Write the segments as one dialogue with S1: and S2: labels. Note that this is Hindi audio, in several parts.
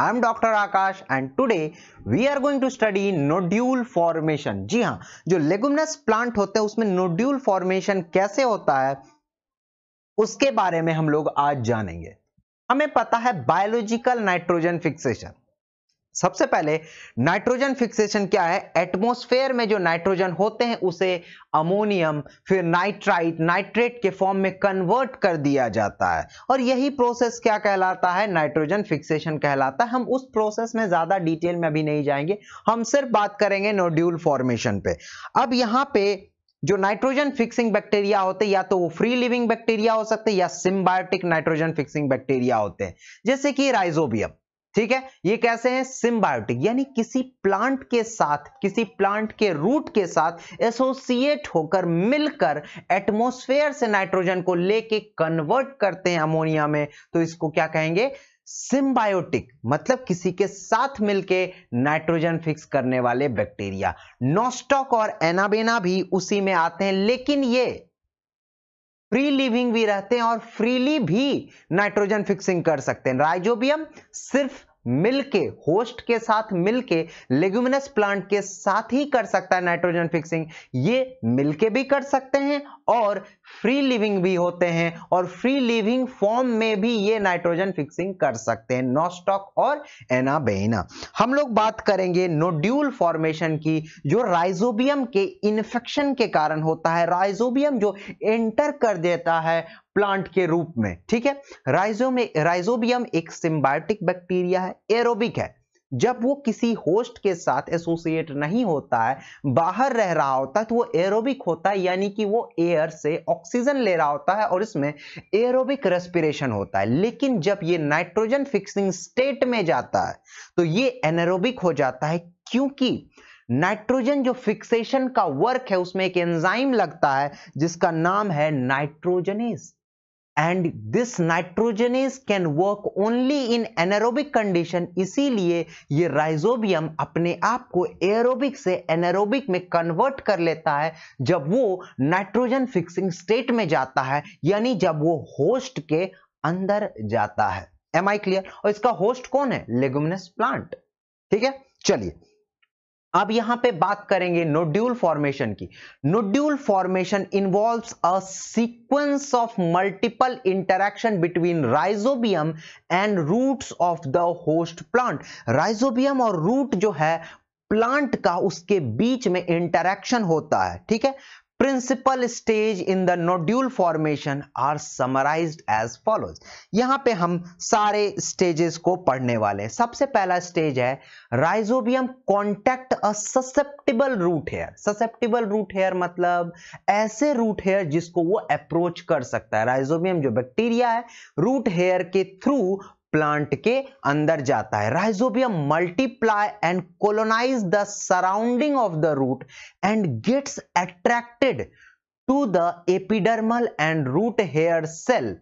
S1: I am doctor Akash and today we are going to study nodule formation जी हाँ जो लेगुमनस प्लांट होते हैं उसमें नोड्यूल फॉर्मेशन कैसे होता है उसके बारे में हम लोग आज जानेंगे हमें पता है बायोलॉजिकल नाइट्रोजन फिक्सेशन सबसे पहले नाइट्रोजन फिक्सेशन क्या है एटमोस्फेयर में जो नाइट्रोजन होते हैं उसे अमोनियम फिर नाइट्राइट नाइट्रेट के फॉर्म में कन्वर्ट कर दिया जाता है और यही प्रोसेस क्या कहलाता है नाइट्रोजन फिक्सेशन कहलाता है हम उस प्रोसेस में ज्यादा डिटेल में अभी नहीं जाएंगे हम सिर्फ बात करेंगे नोड्यूल फॉर्मेशन पे अब यहां पे जो नाइट्रोजन फिक्सिंग बैक्टीरिया होते हैं या तो वो फ्री लिविंग बैक्टीरिया हो सकते हैं या सिम्बायोटिक नाइट्रोजन फिक्सिंग बैक्टीरिया होते हैं जैसे कि राइजोबियम ठीक है ये कैसे हैं सिम्बायोटिक यानी किसी प्लांट के साथ किसी प्लांट के रूट के साथ एसोसिएट होकर मिलकर एटमोस्फेयर से नाइट्रोजन को लेके कन्वर्ट करते हैं अमोनिया में तो इसको क्या कहेंगे सिम्बायोटिक मतलब किसी के साथ मिलके नाइट्रोजन फिक्स करने वाले बैक्टीरिया नोस्टॉक और एनाबेना भी उसी में आते हैं लेकिन ये फ्री लिविंग भी रहते हैं और फ्रीली भी नाइट्रोजन फिक्सिंग कर सकते हैं राइजोबियम सिर्फ मिलके होस्ट के साथ मिलके लेग्यूमिनस प्लांट के साथ ही कर सकता है नाइट्रोजन फिक्सिंग ये मिलके भी कर सकते हैं और फ्री लिविंग भी होते हैं और फ्री लिविंग फॉर्म में भी ये नाइट्रोजन फिक्सिंग कर सकते हैं नॉस्टॉक और एनाबेना हम लोग बात करेंगे नोड्यूल फॉर्मेशन की जो राइजोबियम के इन्फेक्शन के कारण होता है राइजोबियम जो एंटर कर देता है प्लांट के रूप में ठीक है राइजो में राइजोबियम एक सिम्बायोटिक बैक्टीरिया है एरोबिक है जब वो किसी होस्ट के साथ एसोसिएट नहीं होता है बाहर रह रहा होता है तो वो एरोबिक होता है यानी कि वो एयर से ऑक्सीजन ले रहा होता है और इसमें एरोबिक रेस्पिरेशन होता है लेकिन जब ये नाइट्रोजन फिक्सिंग स्टेट में जाता है तो ये एनरोबिक हो जाता है क्योंकि नाइट्रोजन जो फिक्सेशन का वर्क है उसमें एक एंजाइम लगता है जिसका नाम है nitrogenase and this nitrogenase can work only in anaerobic condition इसीलिए ये राइजोबियम अपने आप को एरोबिक से एनरोबिक में कन्वर्ट कर लेता है जब वो नाइट्रोजन फिक्सिंग स्टेट में जाता है यानी जब वो होस्ट के अंदर जाता है एम आई क्लियर और इसका होस्ट कौन है लेगुमिनस प्लांट ठीक है चलिए अब यहां पे बात करेंगे नोड्यूल फॉर्मेशन की nodule formation involves a sequence of multiple interaction between rhizobium and roots of the host plant rhizobium और रूट जो है प्लांट का उसके बीच में इंटरेक्शन होता है ठीक है principal stage in the nodule formation are summarised as follows यहां पे हम सारे स्टेजेस को पढ़ने वाले हैं सबसे पहला स्टेज है rhizobium contact a susceptible root hair susceptible root hair मतलब ऐसे रूट हेयर जिसको वो अप्रोच कर सकता है राइजोबियम जो बैक्टीरिया है रूट हेयर के थ्रू प्लांट के अंदर जाता है rhizobium multiply and colonise the surrounding of the root and gets attracted to the epidermal and root hair cell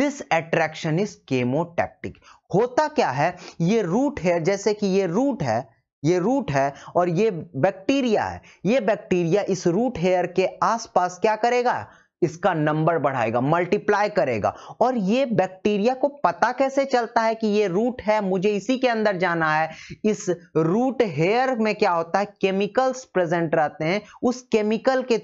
S1: this attraction is chemotactic. होता क्या है ये रूट हेयर जैसे कि ये रूट है ये रूट है और ये बैक्टीरिया है ये बैक्टीरिया इस रूट हेयर के आसपास क्या करेगा इसका नंबर बढ़ाएगा मल्टीप्लाई करेगा और ये बैक्टीरिया को पता कैसे चलता है कि ये रूट है मुझे इसी के अंदर जाना है इस रूट हेयर में क्या होता है केमिकल्स प्रेजेंट रहते हैं उस केमिकल के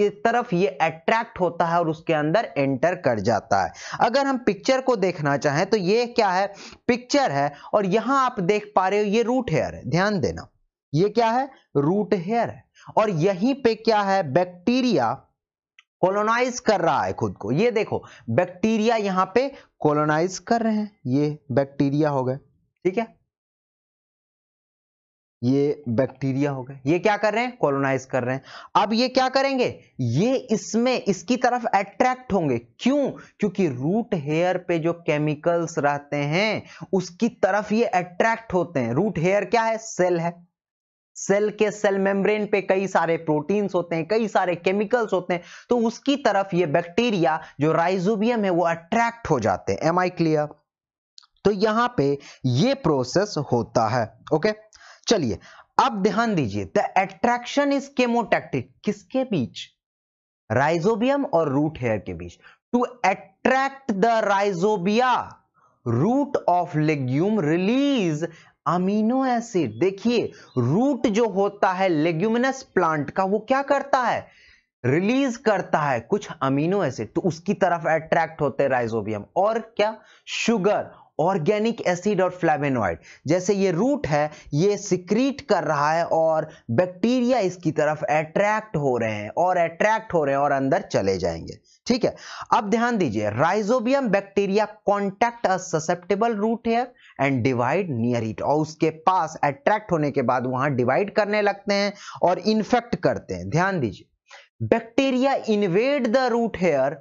S1: की तरफ ये अट्रैक्ट होता है और उसके अंदर एंटर कर जाता है अगर हम पिक्चर को देखना चाहें तो ये क्या है पिक्चर है और यहां आप देख पा रहे हो ये रूट हेयर है ध्यान देना ये क्या है रूट हेयर है और यहीं पे क्या है बैक्टीरिया कॉलोनाइज कर रहा है खुद को ये देखो बैक्टीरिया यहां पे कॉलोनाइज कर रहे हैं ये बैक्टीरिया हो गए ठीक है ये बैक्टीरिया हो गए ये क्या कर रहे हैं कॉलोनाइज कर रहे हैं अब ये क्या करेंगे ये इसमें इसकी तरफ अट्रैक्ट होंगे क्यों क्योंकि रूट हेयर पे जो केमिकल्स रहते हैं उसकी तरफ ये अट्रैक्ट होते हैं रूट हेयर क्या है सेल है सेल के सेल मेम्ब्रेन पे कई सारे प्रोटीन्स होते हैं कई सारे केमिकल्स होते हैं तो उसकी तरफ ये बैक्टीरिया जो राइजोबियम है वो अट्रैक्ट हो जाते हैं एम आई क्लियर तो यहां पे ये प्रोसेस होता है ओके चलिए अब ध्यान दीजिए द एट्रैक्शन इज केमोटैक्टिक किसके बीच राइजोबियम और रूट हेयर के बीच to attract the rhizobia root of legume release amino acid देखिए रूट जो होता है लेग्यूमिनस प्लांट का वो क्या करता है रिलीज करता है कुछ अमीनो एसिड तो उसकी तरफ अट्रैक्ट होते राइजोबियम और क्या शुगर ऑर्गेनिक एसिड और फ्लेवेनॉइड जैसे ये रूट है ये सिक्रीट कर रहा है और बैक्टीरिया इसकी तरफ अट्रैक्ट हो रहे हैं और अट्रैक्ट हो रहे हैं और अंदर चले जाएंगे ठीक है अब ध्यान दीजिए rhizobium bacteria contact a susceptible root hair and divide near it और उसके पास अट्रैक्ट होने के बाद वहां डिवाइड करने लगते हैं और इन्फेक्ट करते हैं ध्यान दीजिए bacteria invade the root hair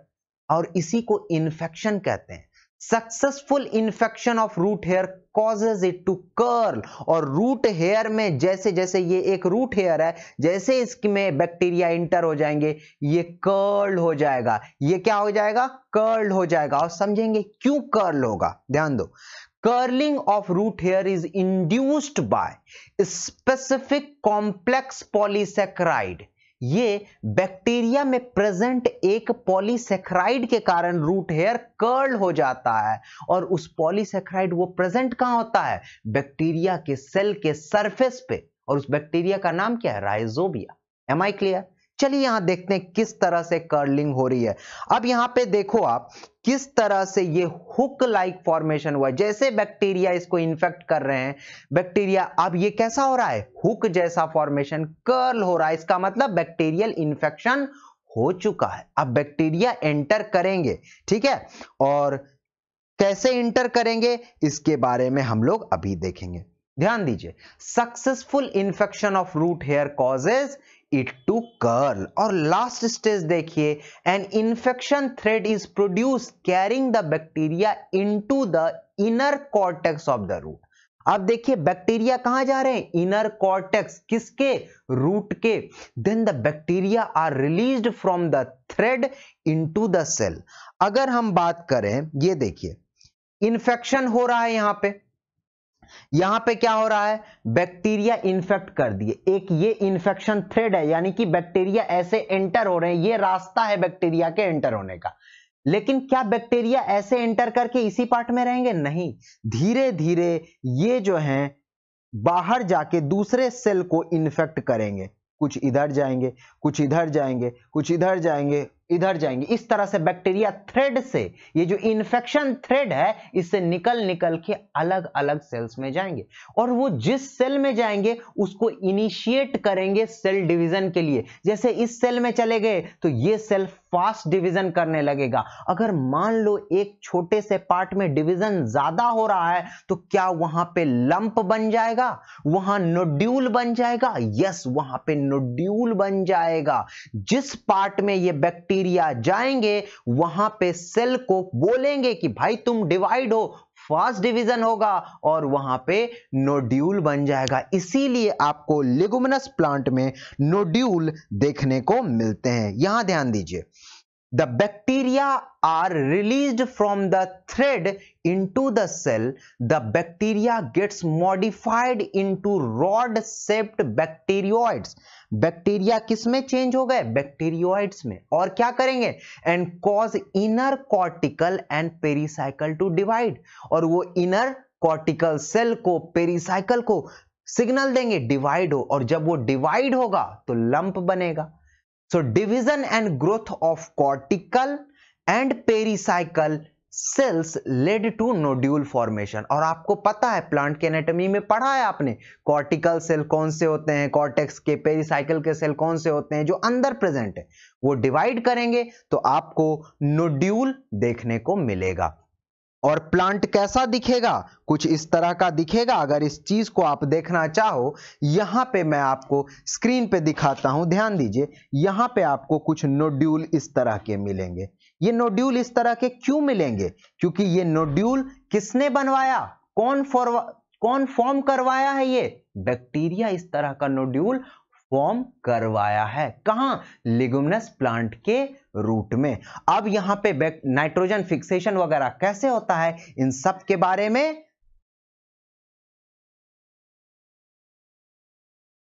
S1: और इसी को इन्फेक्शन कहते हैं successful infection of root hair causes it to curl और रूट हेयर में जैसे जैसे ये एक रूट हेयर है जैसे इसमें बैक्टीरिया इंटर हो जाएंगे ये कर्ल हो जाएगा ये क्या हो जाएगा कर्ल हो जाएगा और समझेंगे क्यों कर्ल होगा ध्यान दो curling of root hair is induced by specific complex polysaccharide ये बैक्टीरिया में प्रेजेंट एक पॉलीसेक्राइड के कारण रूट हेयर कर्ल हो जाता है और उस पॉलीसेक्राइड वो प्रेजेंट कहां होता है बैक्टीरिया के सेल के सरफेस पे और उस बैक्टीरिया का नाम क्या है राइजोबिया एम आई क्लियर चलिए यहां देखते हैं किस तरह से कर्लिंग हो रही है अब यहां पे देखो आप किस तरह से ये हुक लाइक फॉर्मेशन हुआ जैसे बैक्टीरिया इसको इन्फेक्ट कर रहे हैं बैक्टीरिया अब ये कैसा हो रहा है हुक जैसा फॉर्मेशन कर्ल हो रहा है इसका मतलब बैक्टीरियल इन्फेक्शन हो चुका है अब बैक्टीरिया एंटर करेंगे ठीक है और कैसे इंटर करेंगे इसके बारे में हम लोग अभी देखेंगे ध्यान दीजिए successful infection of root hair causes it to curl और लास्ट स्टेज देखिए an infection thread is produce carrying the bacteria into the inner cortex of the root अब देखिए बैक्टीरिया कहां जा रहे हैं इनर कॉर्टेक्स किसके रूट के then the bacteria are release from the thread into the cell अगर हम बात करें ये देखिए इन्फेक्शन हो रहा है यहां पे यहां पे क्या हो रहा है बैक्टीरिया इन्फेक्ट कर दिए एक ये इन्फेक्शन थ्रेड है यानी कि बैक्टीरिया ऐसे एंटर हो रहे हैं ये रास्ता है बैक्टीरिया के एंटर होने का लेकिन क्या बैक्टीरिया ऐसे एंटर करके इसी पार्ट में रहेंगे नहीं धीरे धीरे ये जो है बाहर जाके दूसरे सेल को इन्फेक्ट करेंगे कुछ इधर जाएंगे कुछ इधर जाएंगे कुछ इधर जाएंगे इधर जाएंगे इस तरह से बैक्टीरिया थ्रेड से ये जो इंफेक्शन थ्रेड है इससे निकल निकल के अलग अलग सेल्स में जाएंगे और वो जिस सेल में जाएंगे उसको इनिशिएट करेंगे सेल डिवीजन के लिए जैसे इस सेल में चले गए तो ये सेल फास्ट डिवीजन करने लगेगा अगर मान लो एक छोटे से पार्ट में डिवीजन ज्यादा हो रहा है तो क्या वहां पे लंप बन जाएगा वहां नोड्यूल बन जाएगा यस वहां पे नोड्यूल बन जाएगा जिस पार्ट में ये बैक्टीरिया बैक्टीरिया जाएंगे वहां पे सेल को बोलेंगे कि भाई तुम डिवाइड हो फास्ट डिवीजन होगा और वहां पे नोड्यूल बन जाएगा इसीलिए आपको लिगुमनस प्लांट में नोड्यूल देखने को मिलते हैं यहां ध्यान दीजिए the the bacteria are released from the thread the cell the bacteria gets modified into rod shaped bacteroids bacteria किस में चेंज हो गए बैक्टीरियोइड्स में और क्या करेंगे and cause inner cortical and pericycle to divide और वो इनर कॉर्टिकल सेल को पेरिसाइकल को सिग्नल देंगे डिवाइड हो और जब वो डिवाइड होगा तो लंप बनेगा so division and growth of cortical and pericycle cells led to nodule formation और आपको पता है प्लांट के एनेटमी में पढ़ा है आपने कॉर्टिकल सेल कौन से होते हैं कॉर्टेक्स के पेरिसाइकिल के सेल कौन से होते हैं जो अंदर प्रेजेंट है वो डिवाइड करेंगे तो आपको नोड्यूल देखने को मिलेगा और प्लांट कैसा दिखेगा कुछ इस तरह का दिखेगा अगर इस चीज को आप देखना चाहो यहां पे मैं आपको स्क्रीन पे दिखाता हूं ध्यान दीजिए यहां पे आपको कुछ नोड्यूल इस तरह के मिलेंगे ये नोड्यूल इस तरह के क्यों मिलेंगे क्योंकि ये नोड्यूल किसने बनवाया कौन फॉर कौन फॉर्म करवाया है ये बैक्टीरिया इस तरह का नोड्यूल फॉर्म करवाया है कहा लिगुमनस प्लांट के रूट में अब यहां पे नाइट्रोजन फिक्सेशन वगैरह कैसे होता है इन सब के बारे में